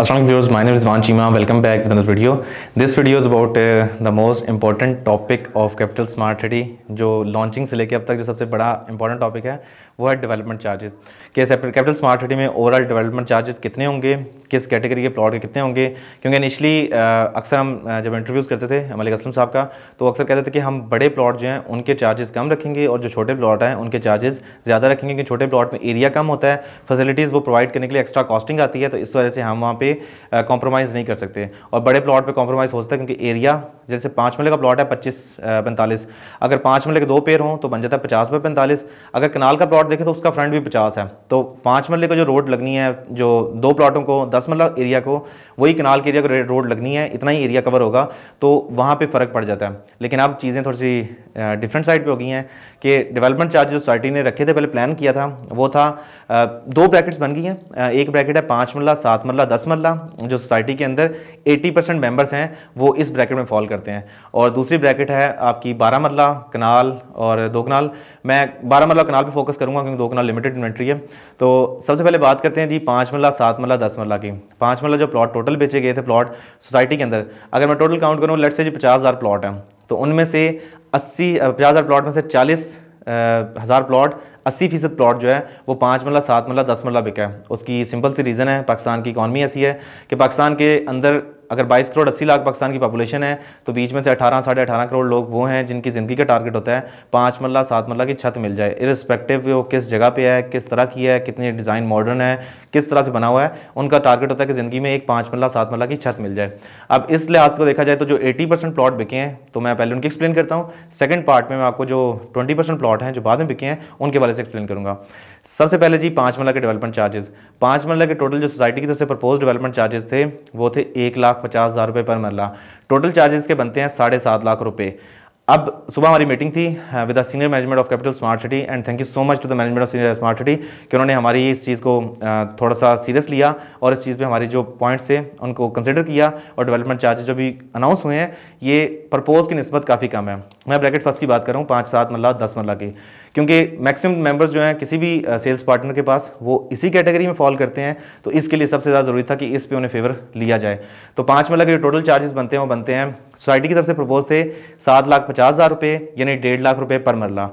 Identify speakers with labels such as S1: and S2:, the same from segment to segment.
S1: Assalamualaikum viewers, my name is Van Chima. Welcome back with another video. This video is about uh, the most important topic of Capital Smart City. जो launching से लेके अब तक जो सबसे बड़ा important topic है वो है डेवलपमेंट चार्जेस के सेपरेट कैपिटल स्मार्ट सिटी में ओवरऑल डेवलपमेंट चार्जेस कितने होंगे किस कैटेगरी के प्लॉट के कितने होंगे क्योंकि इनिशली अक्सर हम जब इंटरव्यूज़ करते थे मलिक असलम साहब का तो अक्सर कहते थे कि हम बड़े प्लॉट जो हैं उनके चार्जेस कम रखेंगे और जो छोटे प्लॉट हैं उनके चार्जेस ज़्यादा रखेंगे क्योंकि छोटे प्लॉट में एरिया कम होता है फैसिलिटीज़ वो प्रोवाइड करने के लिए एक्स्ट्रा कॉस्टिंग आती है तो इस वजह से हम वहाँ पर कॉम्प्रोमाइज़ नहीं कर सकते और बड़े प्लॉट पर कॉम्प्रोमाइज़ हो सकता है क्योंकि एरिया जैसे पाँच मल्ले का प्लॉट है पच्चीस पैंतालीस अगर पाँच मले के दो पेड़ हों तो बन जाता है पचास बाय पैंतालीस अगर कनाल का प्लॉट देखें तो उसका फ्रंट भी पचास है तो पाँच मरले का जो रोड लगनी है जो दो प्लाटों को दस मरला एरिया को वही कनाल के एरिया को रोड लगनी है इतना ही एरिया कवर होगा तो वहाँ पर फ़र्क पड़ जाता है लेकिन अब चीज़ें थोड़ी सी डिफरेंट साइड पर हो गई हैं कि डेवलपमेंट चार्ज जो सोसाइटी ने रखे थे पहले प्लान किया था वो था दो ब्रैकेट्स बन गई हैं एक ब्रैकेट है पाँच मरला सात मरला दस मरला जो सोसाइटी के अंदर 80 परसेंट मेम्बर्स हैं वो इस ब्रैकेट में फॉल करते हैं और दूसरी ब्रैकेट है आपकी बारह मरला कनाल और दो कनाल मैं बारह मरला कनाल पर फोकस करूँगा क्योंकि दो कनाल लिमिटेड इन्वेंट्री है तो सबसे पहले बात करते हैं जी पाँच मरला सात मरला दस मरला की पाँच मरला जो प्लॉट टोटल बेचे गए थे प्लॉट सोसाइटी के अंदर अगर मैं टोटल काउंट करूँ लेट से जी पचास हज़ार प्लॉट हैं तो उनमें से अस्सी पचास हज़ार प्लॉट में से चालीस हज़ार प्लॉट अस्सी फीसद प्लॉट जो है वो पाँच मरला सात मरला दस मरला बिका है उसकी सिंपल सी रीज़न है पाकिस्तान की इकानमी ऐसी है कि पाकिस्तान के अंदर अगर 22 करोड़ 80 लाख पाकिस्तान की पॉपुलेशन है तो बीच में से 18 साढ़े अठारह करोड़ लोग वो हैं जिनकी ज़िंदगी का टारगेट होता है पाँच मल्ला सात मल्ला की छत मिल जाए इरिस्पेक्टिव वो किस जगह पे है किस तरह की है कितनी डिज़ाइन मॉडर्न है किस तरह से बना हुआ है उनका टारगेट होता है कि ज़िंदगी में एक पाँच मल्ला सात मल्ला की छत मिल जाए अब इस लिहाज को देखा जाए तो जो एटी प्लॉट बिके हैं तो मैं पहले उनकी एक्सप्लेन करता हूँ सेकेंड पार्ट में मैं आपको जो ट्वेंटी प्लॉट हैं जो बाद में बिके हैं उनके बारे से एक्सप्लेन करूँगा सबसे पहले जी पाँच मरला के डेवलपमेंट चार्जेस पाँच मरला के टोटल जो सोसाइटी की तरफ से प्रपोज डेवलपमेंट चार्जेस थे वो थे एक लाख पचास हज़ार रुपये पर मरला टोटल चार्जेस के बनते हैं साढ़े सात लाख रुपये अब सुबह हमारी मीटिंग थी with the senior management of Capital Smart City and thank you so much to the management of senior Smart City कि उन्होंने हमारी इस चीज़ को uh, थोड़ा सा सीरियस लिया और इस चीज़ पे हमारे जो पॉइंट्स थे उनको कंसिडर किया और डेवलपमेंट चार्जेस जो भी अनाउंस हुए हैं ये प्रपोज की नस्बत काफ़ी कम है मैं ब्रैकेट फर्स्ट की बात कर रहा पाँच सात मल्ला दस मल्ला की क्योंकि मैक्सिमम मेंबर्स जो हैं किसी भी सेल्स पार्टनर के पास वो इसी कैटेगरी में फॉल करते हैं तो इसके लिए सबसे ज़्यादा ज़रूरी था कि इस पे उन्हें फेवर लिया जाए तो पाँच में लगे टोटल चार्जेस बनते हैं वो बनते हैं सोसाइटी की तरफ से प्रपोज थे सात लाख पचास हज़ार रुपये यानी डेढ़ लाख रुपये पर मरला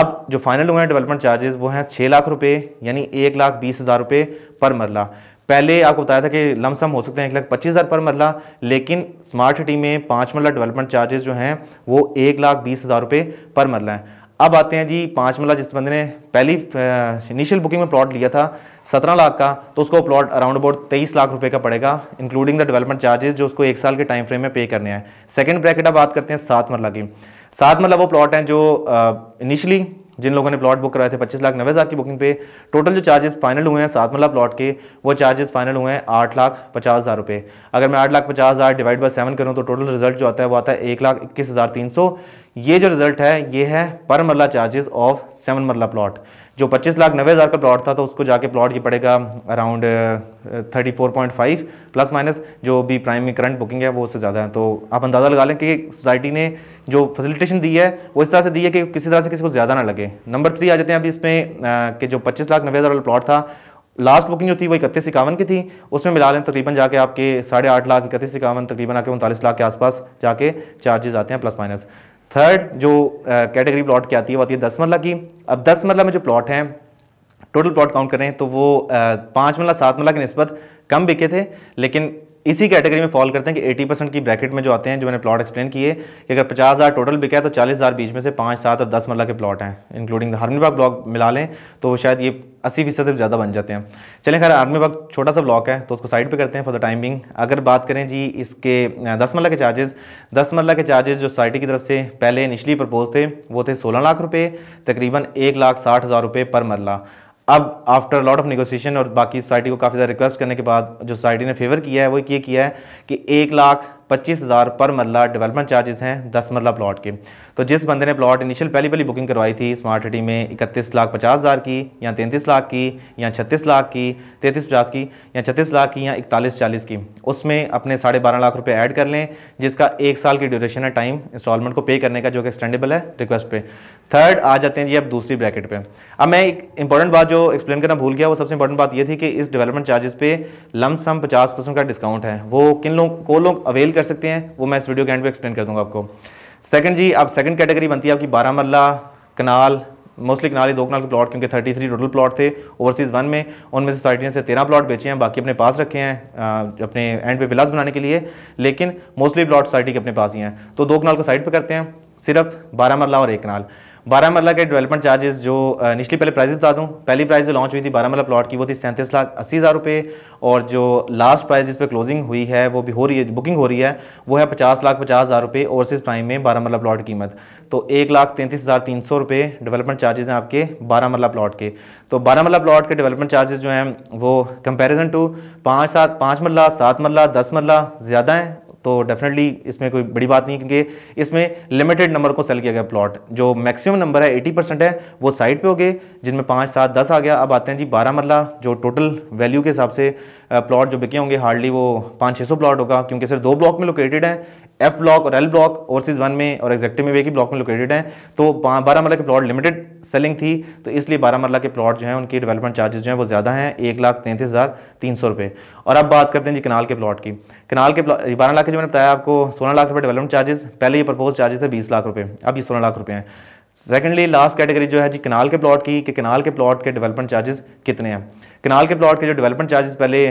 S1: अब जो फाइनल हुए हैं डेवलपमेंट चार्जेस वो हैं छः लाख रुपये यानी एक लाख बीस हज़ार रुपये पर मरला पहले आपको बताया था कि लमसम हो सकते हैं एक लाख पच्चीस हज़ार पर मरला लेकिन स्मार्ट सिटी में पाँच मरला डेवलपमेंट चार्जेस जो हैं वो एक लाख बीस हज़ार रुपये पर मरला है अब आते हैं जी पाँच मिला जिस बंदे ने पहली इनिशियल बुकिंग में प्लॉट लिया था सत्रह लाख का तो उसको प्लॉट अराउंड अबाउट तेईस लाख रुपए का पड़ेगा इंक्लूडिंग द डेवलपमेंट चार्जेस जो उसको एक साल के टाइम फ्रेम में पे करने हैं सेकंड ब्रैकेट अब बात करते हैं सात मरला की सात मरला वो प्लॉट हैं जो इनिशियली जिन लोगों ने प्लॉट बुक कराए थे पच्चीस लाख नब्बे हज़ार की बुकिंग पे टोटल जो चार्जेस फाइनल हुए हैं सात मरला प्लॉट के वो चार्जेस फाइनल हुए हैं आठ लाख पचास हज़ार रुपये अगर मैं आठ लाख पचास हज़ार डिवाइड बाई सेवन करूँ तो टोटल रिजल्ट जो आता है वो आता है एक लाख इक्कीस हज़ार तीन सौ ये जो रिजल्ट है ये है पर marla charges of seven marla plot जो पच्चीस लाख नब्बे हज़ार का प्लॉट था तो उसको जाके प्लॉट ये पड़ेगा around thirty four point five plus minus जो भी प्राइम में करंट बुकिंग है वो उससे ज़्यादा है तो आप अंदाज़ा लगा लें कि सोसाइटी ने जो फैसिलिटेशन दी है वो इस तरह से दी है कि किसी तरह से किसी को ज़्यादा ना लगे नंबर थ्री आ जाते हैं अभी इसमें कि जो पच्चीस लाख नब्बे हज़ार वाला प्लॉट था लास्ट बुकिंग जो थी वो इकतीस इक्यावन की थी उसमें मिला लें तकरीबन जाके आपके साढ़े आठ लाख इकतीस इक्यावन तकरीबन आके उनतालीस लाख के आसपास जाके चार्जेस आते हैं प्लस माइनस थर्ड जो कैटेगरी uh, प्लॉट की आती है वो आती है दस मरला की अब दस मरला में जो प्लॉट हैं टोटल प्लॉट काउंट करें तो वो uh, पाँच मरला सात मरला की नस्बत कम बिके थे लेकिन इसी कैटेगरी में फॉल करते हैं कि 80 परसेंट की ब्रैकेट में जो आते हैं जो मैंने प्लॉट एक्सप्लेन किए कि अगर पचास हज़ार टोटल बिका है तो चालीस हज़ार बीच में से पाँच सात और दस मरला मतलब के प्लॉट हैं इंक्लूडिंग आर्मी बाग ब्लॉक मिला लें तो शायद ये अस्सी फीसद से ज़्यादा बन जाते हैं चलें खैर आर्मी बाग छोटा सा ब्लॉक है तो उसको साइड पर करते हैं फॉर द टाइमिंग अगर बात करें जी इसके दस मरला मतलब के चार्जेस दस मरला मतलब के चार्जेस जो सोसाइटी की तरफ से पहले इनिशली प्रपोज थे वो थे सोलह लाख रुपये तकरीबन एक लाख साठ हज़ार रुपये पर मरला अब आफ्टर लॉट ऑफ नेगोशिएशन और बाकी सोसाइटी को काफ़ी ज़्यादा रिक्वेस्ट करने के बाद जो सोसाइटी ने फेवर किया है वो ये किया है कि एक लाख पच्चीस हज़ार पर मरला डेवलपमेंट चार्जेस हैं दस मरला प्लॉट के तो जिस बंदे ने प्लॉट इनिशियल पहली पहली बुकिंग करवाई थी स्मार्ट सिटी में इकतीस लाख पचास हज़ार की या तैंतीस लाख की या छत्तीस लाख की तैंतीस पचास की या छत्तीस लाख की या इकतालीस चालीस की उसमें अपने साढ़े बारह लाख रुपये ऐड कर लें जिसका एक साल की ड्यूरेशन है टाइम इंस्टॉलमेंट को पे करने का जो कि एक्सटेंडेबल है रिक्वेस्ट पे थर्ड आ जाते हैं जी अब दूसरी ब्रैकेट पे अब मैं एक इंपॉर्टेंट बात जो एक्सप्लेन करना भूल गया वो सबसे इंपॉर्टेंट बात ये थी कि इस डेवलपमेंट चार्जेस पे लम सम पचास परसेंट का डिस्काउंट है वो किन लोग को लोग अवेल कर सकते हैं वो मैं इस वीडियो के एंड पे एक्सप्लेन कर दूंगा आपको सेकंड जी अब सेकंड कैटेगरी बनती है आपकी बारह मरला कनाल मोस्टली कनाली दो कनाल के प्लॉट क्योंकि थ्री टोटल प्लॉट थे ओवरसीज़ वन में उनमें सोसाइटी से तेरह प्लॉट बेचे हैं बाकी अपने पास रखे हैं अपने एंड पे विलास बनाने के लिए लेकिन मोस्टली प्लॉट सोसाइटी के अपने पास ही हैं तो दो कनाल को साइड पर करते हैं सिर्फ बारह मरला और एक कनाल बारह मरला के डेवलपमेंट चार्जेस जो निचली पहले प्राइस बता दूं पहली प्राइस जो लॉन्च हुई थी बारह मरला प्लॉट की वो थी सैंतीस लाख अस्सी हज़ार रुपये और जो लास्ट प्राइस जिस पर क्लोजिंग हुई है वो भी हो रही है बुकिंग हो रही है वो है पचास लाख पचास हज़ार रुपये और इस प्राइम में बारह मरला प्लॉट कीमत तो एक लाख तैंतीस हज़ार तीन सौ रुपये डेवलपमेंट चार्जेज हैं आपके बारह मरला प्लॉट के तो बारह मरला प्लॉट के डेवलपमेंट चार्जेज़ जो हैं वो कंपेरिजन टू पाँच सात पाँच मरला सात मरला दस मरला ज़्यादा हैं तो डेफिनेटली इसमें कोई बड़ी बात नहीं क्योंकि इसमें लिमिटेड नंबर को सेल किया गया प्लॉट जो मैक्सिमम नंबर है 80 परसेंट है वो साइड पे हो गए जिनमें पाँच सात दस आ गया अब आते हैं जी बारह मरला जो टोटल वैल्यू के हिसाब से प्लॉट जो बिके होंगे हार्डली वो पाँच छः सौ प्लॉट होगा क्योंकि सिर्फ दो ब्लॉक में लोकेटेड है एफ ब्लॉक और एल ब्लॉक ओवरसीज वन में और एग्जेक्टिव में वे की ब्लॉक में लोकेटेड हैं तो बारामला के प्लॉट लिमिटेड सेलिंग थी तो इसलिए बारामला के प्लॉट जो है उनकी डेवलपमेंट चार्जेस जो है वो ज़्यादा हैं एक लाख तैंतीस हज़ार तीन सौ रुपये और अब बात करते हैं जी कनाल के प्लॉट की कनाल के प्लॉट बारह लाख के जो मैंने बताया आपको सोलह लाख रुपये डेवलपमेंट चार्जेस पहले ये प्रपोज चार्जेस थे बीस लाख रुपये अब ये सोलह लाख रुपये हैं सेकेंडली लास्ट कैटेगरी जो है जी किनाल के प्लॉट की कि किनाल के प्लॉट के डेवलपमेंट चार्जेस कितने हैं किनाल के प्लॉट के जो डेवलपमेंट चार्जेस पहले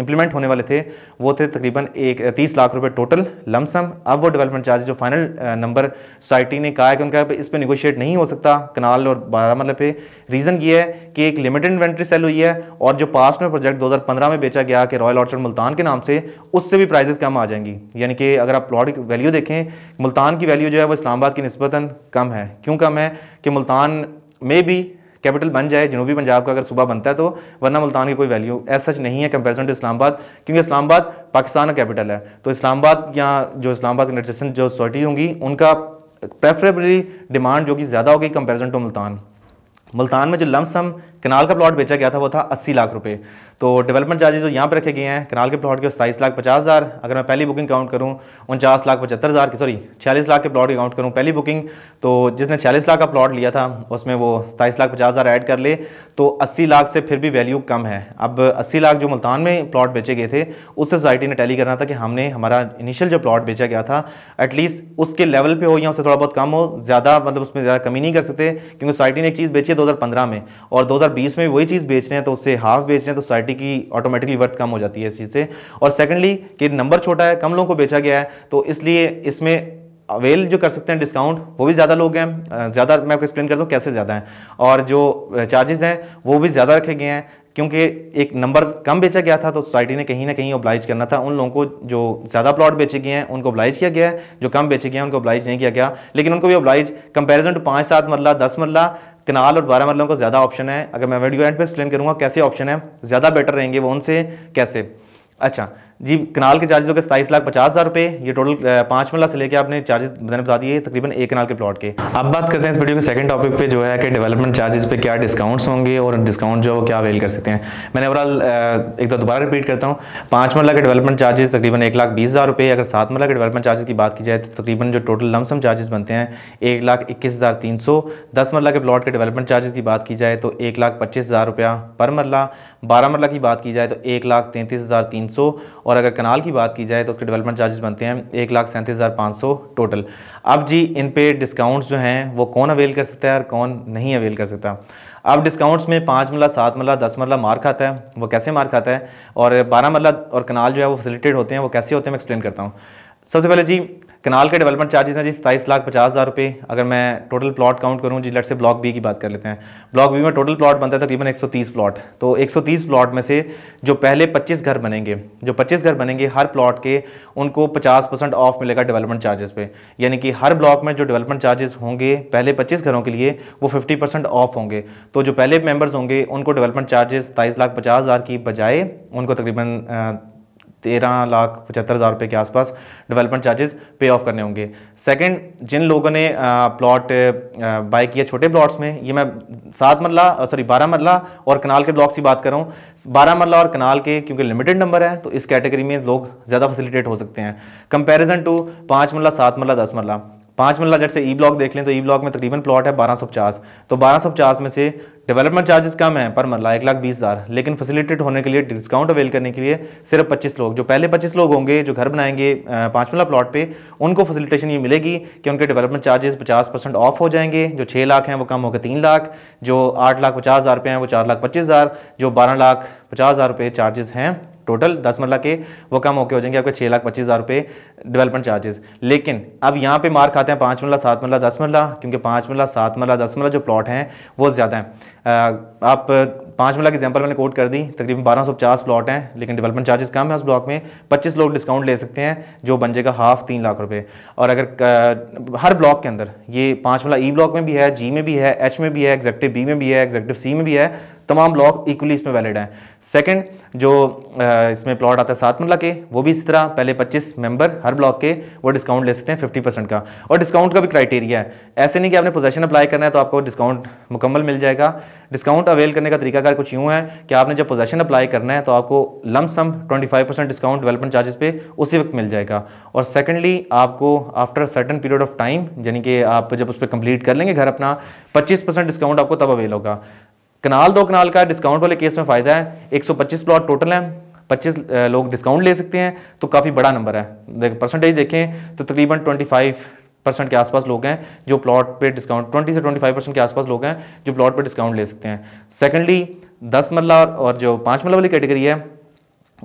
S1: इंप्लीमेंट होने वाले थे वो थे तकरीबन एक तीस लाख रुपए टोटल लमसम अब वो डेवलपमेंट चार्जेस जो फाइनल नंबर सोसाइटी ने कहा है कि उनका इस पर निगोशिएट नहीं हो सकता किनाल और बारामला मतलब पे रीज़न ये है कि एक लिमिटेड इन्वेंट्री सेल हुई है और जो पास्ट में प्रोजेक्ट दो में बेचा गया कि रॉयल ऑर्चर्ड मुल्तान के नाम से उससे भी प्राइजेस कम आ जाएंगी यानी कि अगर आप प्लॉट की वैल्यू देखें मुल्तान की वैल्यू जो है वो इस्लामाबाद की नस्बता कम है है क्यों कम है कि मुल्तान में भी कैपिटल बन जाए जनूबी पंजाब का अगर सुबह बनता है तो वरना मुल्तान की कोई वैल्यू एज सच नहीं है कंपेरिजन टू इस्लामाबाद क्योंकि इस्लामाबाद पाकिस्तान का कैपिटल है तो इस्लामाबाद या जो इस्लामाबाद एडमिनिस्ट्रेशन जो सोसाइटी होंगी उनका प्रेफरेबली डिमांड जो कि ज़्यादा होगी कंपेरिजन टू मुल्तान मुल्तान में जो लमसम कनाल का प्लॉट बेचा गया था वो था अस्सी लाख रुपये तो डेवलपमेंट चार्जेज जो यहाँ पर रखे गए हैं कनाल के प्लॉट के सताईस लाख पचास हज़ार अगर मैं पहली बुकिंग काउंट करूँ उनचास लाख पचहत्तर हज़ार की सॉरी छियालीस लाख के प्लॉट की काउंट करूँ पहली बुकिंग तो जिसने छियालीस लाख का प्लॉट लिया था उसमें वो सताईस लाख पचास हज़ार ऐड कर ले तो अस्सी लाख से फिर भी वैल्यू कम है अब अस्सी लाख जो मुल्तान में प्लॉट बेचे गए थे उससे सोसाइटी ने टैली करना था कि हमने हमारा इनिशियल जो प्लॉट बेचा गया था एटलीस्ट उसके लेवल पे हो या उससे थोड़ा बहुत कम हो ज़्यादा मतलब उसमें ज़्यादा कमी नहीं कर सकते क्योंकि सोसाइटी ने एक चीज़ बेची है दो में और दो 2020 में वही चीज़ बेच रहे हैं तो उससे हाफ बेच रहे हैं तो सोसाइटी की ऑटोमेटिकली वर्थ कम हो जाती है इस चीज़ से और सेकंडली कि नंबर छोटा है कम लोगों को बेचा गया है तो इसलिए इसमें अवेल जो कर सकते हैं डिस्काउंट वो भी ज़्यादा लोग हैं ज़्यादा मैं आपको एक्सप्लेन कर दूँ कैसे ज़्यादा हैं और जो चार्जेज़ हैं वो भी ज़्यादा रखे गए हैं क्योंकि एक नंबर कम बेचा गया था तो सोसाइटी ने कहीं ना कहीं ओब्लाइज करना था उन लोगों को जो ज़्यादा प्लॉट बेचे गए हैं उनको ओब्लाइज किया गया है जो कम बेचे गए हैं उनको ओब्लाइज नहीं किया गया लेकिन उनको भी ओब्लाइज कंपैरिजन टू पाँच सात मरला दस मरला किनाल और बारह मरलों का ज़्यादा ऑप्शन है अगर मैं वीडियो एंड पे एक्सप्लेन करूँगा कैसे ऑप्शन है ज़्यादा बेटर रहेंगे वो उनसे कैसे अच्छा जी कनाल के चार्जेस हो गए सताईस लाख पचास हज़ार रुपये ये टोटल पाँच मिला से लेकर आपने चार्जेस मैंने बता दिए तकरीबन एक कनाल के प्लॉट के अब बात करते हैं इस वीडियो के सेकंड टॉपिक पे जो है कि डेवलपमेंट चार्जेस पे क्या डिस्काउंट्स होंगे और डिस्काउंट जो है वो क्या अवेल कर सकते हैं मैंने ओवरऑल एक तो दोबारा रिपीट करता हूँ पाँच मरला के डेवलपमेंट चार्जेस तकरीबन एक लाख बीस हज़ार रुपये अगर सात मरला के डेवलपमेंट चार्जेस की बात की जाए तो तकरीबन जो टोटल लमसम चार्जेस बनते हैं एक लाख इक्कीस हज़ार तीन सौ दस मरला के प्लॉट के डेवलपमेंट चार्जेस की बात की जाए तो एक लाख पच्चीस हज़ार रुपया पर मरला बारह मरला की बात की जाए तो एक लाख तैंतीस हज़ार तीन सौ और और अगर कनाल की बात की जाए तो उसके डेवलपमेंट चार्जेस बनते हैं एक लाख सैंतीस हज़ार पाँच सौ टोटल अब जी इन पे डिस्काउंट्स जो हैं वो कौन अवेल कर सकता है और कौन नहीं अवेल कर सकता अब डिस्काउंट्स में पाँच मरला सात मरला दस मरला मार खाता है वो कैसे मार खाता है और बारह मरला और कनाल जो है वो फैसिलिटेड होते हैं वो कैसे होते हैं मैं एक्सप्लेन करता हूँ सबसे पहले जी कनाल के डेवलपमेंट चार्जेस हैं जी सताईस लाख पचास हज़ार रुपये अगर मैं टोटल प्लॉट काउंट करूं जी लट से ब्लॉक बी की बात कर लेते हैं ब्लॉक बी में टोटल प्लॉट बनता है तकरीबन 130 प्लॉट तो 130 प्लॉट में से जो पहले 25 घर बनेंगे जो 25 घर बनेंगे हर प्लॉट के उनको 50 परसेंट ऑफ मिलेगा डेवलपमेंट चार्जेस पे यानी कि हर ब्लॉक में जो डेवलपमेंट चार्जेस होंगे पहले पच्चीस घरों के लिए वो फिफ्टी परसेंट ऑफ होंगे तो जो पहले मेम्बर्स होंगे उनको डेवलपमेंट चार्जेस सताईस लाख पचास हज़ार की बजाय उनको तकरीबन तेरह लाख पचहत्तर हज़ार रुपये के आसपास डेवलपमेंट चार्जेस पे ऑफ करने होंगे सेकंड जिन लोगों ने प्लॉट बाय किया छोटे प्लॉट्स में ये मैं सात मरला सॉरी बारह मरला और कनाल के ब्लॉक्स की बात कर रहा हूँ बारह मरला और कनाल के क्योंकि लिमिटेड नंबर है तो इस कैटेगरी में लोग ज़्यादा फैसिलिटेट हो सकते हैं कंपेरिजन टू पाँच मरला सात मरला दस मरला पाँच मरला जट से ई ब्लॉक देख लें तो ई ब्लॉक में तकरीबन प्लॉट है बारह सौ पचास तो बारह सौ पचास में से डेवलपमेंट चार्जेस कम हैं पर मरला मतलब एक लाख बीस हज़ार लेकिन फैसिलिटेट होने के लिए डिस्काउंट अवेल करने के लिए सिर्फ पच्चीस लोग जो पहले पच्चीस लोग होंगे जो घर बनाएंगे पाँच मिला प्लॉट पे उनको फैसिलिटेशन ये मिलेगी कि उनके डेवलपमेंट चार्जेस पचास परसेंट ऑफ हो जाएंगे जो छः लाख हैं वो कम होकर तीन लाख जो आठ लाख पचास हज़ार रुपये हैं वो चार लाख पच्चीस हज़ार जो बारह लाख पचास हज़ार रुपये चार्जेस हैं टोटल दस मरला के वो कम होकर हो जाएंगे आपके छः लाख पच्चीस हज़ार रुपये डेवलपमेंट चार्जेस लेकिन अब यहाँ पे मार खाते हैं पाँच मरला सात मरला दस मरला क्योंकि पाँच मरला सात मरला दस मरला जो प्लॉट हैं वो ज़्यादा हैं आप पाँच मरला की एग्जाम्पल मैंने कोट कर दी तकरीबन बारह सौ पचास प्लॉट हैं लेकिन डेवलपमेंट चार्जेस कम है उस ब्लॉक में पच्चीस लोग डिस्काउंट ले सकते हैं जो बन जाएगा हाफ तीन लाख रुपये और अगर हर ब्लॉक के अंदर ये पाँच मरला ई e ब्लॉक में भी है जी में भी है एच में भी है एग्जेक्टिव बी में भी है एग्जेक्टिव सी में भी है तमाम लॉग इक्वली इसमें वैलिड हैं सेकंड जो इसमें प्लॉट आता है सात मरला के वो भी इस तरह पहले 25 मेंबर हर ब्लॉक के वो डिस्काउंट ले सकते हैं 50 परसेंट का और डिस्काउंट का भी क्राइटेरिया है ऐसे नहीं कि आपने पोजेशन अप्लाई करना है तो आपको डिस्काउंट मुकम्मल मिल जाएगा डिस्काउंट अवेल करने का तरीकाकार कुछ यूँ है कि आपने जब पोजेशन अप्लाई करना है तो आपको lump sum percent discount development charges पे उसी वक्त मिल जाएगा और सेकेंडली आपको after certain period of time यानी कि आप जब उस पर कंप्लीट कर लेंगे घर अपना पच्चीस परसेंट डिस्काउंट आपको तब अवेल होगा कनाल दो कनाल का डिस्काउंट वाले केस में फ़ायदा है 125 प्लॉट टोटल हैं 25 लोग डिस्काउंट ले सकते हैं तो काफ़ी बड़ा नंबर है देख परसेंटेज देखें तो तकरीबन 25 परसेंट के आसपास लोग हैं जो प्लॉट पे डिस्काउंट 20 से 25 परसेंट के आसपास लोग हैं जो प्लॉट पे डिस्काउंट ले सकते हैं सेकंडली दस मरला और जो पाँच मरला वाली कैटेगरी है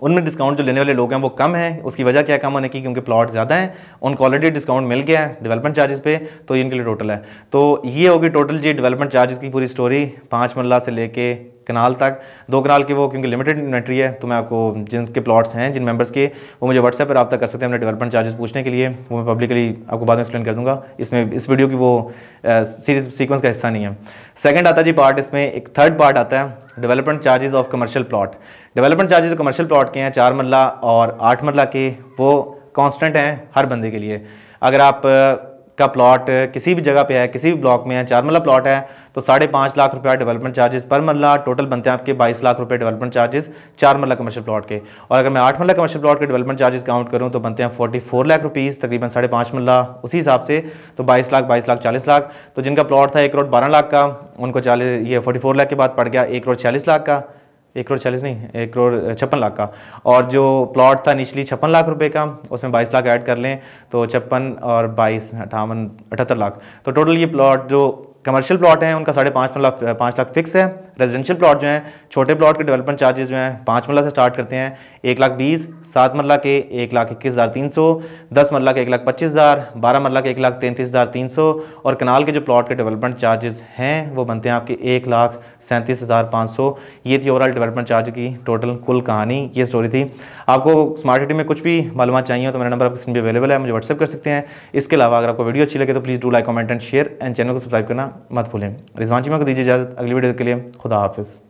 S1: उनमें डिस्काउंट जो लेने वाले लोग हैं वो कम है उसकी वजह क्या कम होने की क्योंकि प्लॉट ज़्यादा हैं उनको ऑलरेडी डिस्काउंट मिल गया है डेवलपमेंट चार्जेस पे तो इनके लिए टोटल है तो ये होगी टोटल जी डेवलपमेंट चार्जेस की पूरी स्टोरी पाँच मरला से लेके कनाल तक दो कनाल की वो क्योंकि लिमिटेड इन्वेंट्री है तो मैं आपको जिनके प्लॉट्स हैं जिन मेंबर्स के वो मुझे व्हाट्सएप पर रब्ता कर सकते हैं अपने डेवलपमेंट चार्जेस पूछने के लिए वो मैं पब्लिकली आपको बाद में एक्सप्लेन कर दूँगा इसमें इस वीडियो की वो सीरीज सीक्वेंस का हिस्सा नहीं है सेकेंड आता है जी पार्ट इसमें एक थर्ड पार्ट आता है development charges of commercial plot development charges commercial plot के हैं चार मरला और आठ मरला के वो कॉन्स्टेंट हैं हर बंदे के लिए अगर आप का प्लॉट किसी भी जगह पे है किसी भी ब्लॉक में है चार मरला प्लॉट है तो साढ़े पाँच लाख रुपया डेवलपमेंट चार्जेस पर मरला टोटल बनते हैं आपके बाईस लाख रुपये डेवलपमेंट चार्जेस चार मरला कमर्शियल प्लॉट के और अगर मैं आठ मरला कमर्शियल प्लॉट के डेवलपमेंट चार्जेस काउंट करूँ तो बनते हैं फोर्टी फोर लाख रुपीज़ तकरीबन साढ़े पाँच उसी हिसाब से तो बाईस लाख बाईस लाख चालीस लाख तो जिनका प्लॉट था एक करोड़ बारह लाख का उनको चालीस ये फोर्टी फोर लाख के बाद पड़ गया एक करोड़ छियालीस लाख का एक करोड़ चालीस नहीं एक करोड़ छप्पन लाख का और जो प्लॉट था निचली छप्पन लाख रुपए का उसमें बाईस लाख ऐड कर लें तो छप्पन और बाईस अठावन अठहत्तर लाख तो टोटल ये प्लॉट जो कमर्शियल प्लॉट हैं उनका साढ़े पाँच लाख पाँच लाख फिक्स है रेजिडेंशियल प्लॉट जो हैं छोटे प्लॉट के डेवलपमेंट चार्जेस जो हैं पाँच मरला से स्टार्ट करते हैं एक लाख बीस सात मरला के एक लाख इक्कीस हज़ार तीन सौ दस मरला के एक लाख पच्चीस हज़ार बारह मरला के एक लाख तैंतीस हज़ार तीन सौ और कनाल के जो प्लॉट के डेवलपमेंट चार्जेस हैं वो बनते हैं आपके एक लाख सैंतीस हज़ार पाँच सौ ये थी ओवरऑल डेवलपमेंट चार्ज की टोटल कुल कहानी ये स्टोरी थी आपको स्मार्ट सिटी में कुछ भी मालूम चाहिए तो मेरा नंबर आपके स्क्रीन पर अवेलेबल है मुझे व्हाट्सअप कर सकते हैं इसके अलावा अगर आपको वीडियो अच्छी लगे तो please do like comment and share and channel को सब्सक्राइब करना मत भूलें रिजवान जी मैं को दीजिए इजाज़त अगली वीडियो के लिए खुदा हाफिज़